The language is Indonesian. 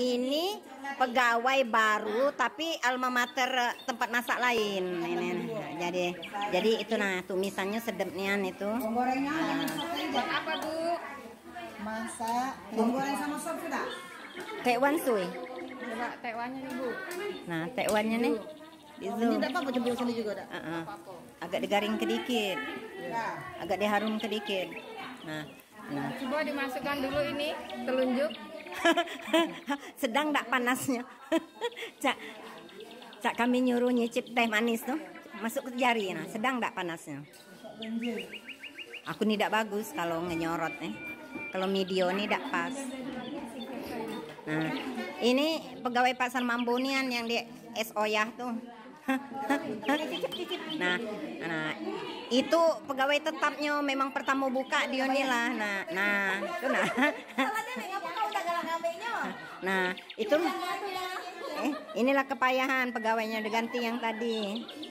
ini pegawai baru tapi alma mater tempat masak lain ini jadi jadi itu nah tumisannya sedepnian itu gorengnya nah. apa bu masak goreng sama sop tidak? tekwan suy coba tekwannya nih bu nah tekwannya nih Ini tidak apa coba sini juga, ada. Uh -uh. Agak digaring kedikit. Ya. Agak diharum kedikit. Nah, nah. Coba dimasukkan dulu ini telunjuk. Sedang enggak panasnya. Cak, cak kami nyuruh nyicip teh manis tuh. Masuk ke jari nah, sedang enggak panasnya. Aku tidak bagus kalau ngenyorot nih. Eh. Kalau video ini tidak pas. Nah, ini pegawai pasar Mambunian yang di SO ya tuh. nah, nah itu pegawai tetapnya memang pertama buka Dionila. Nah, nah, itu nah. Nah, itu eh, inilah kepayahan pegawainya diganti yang tadi.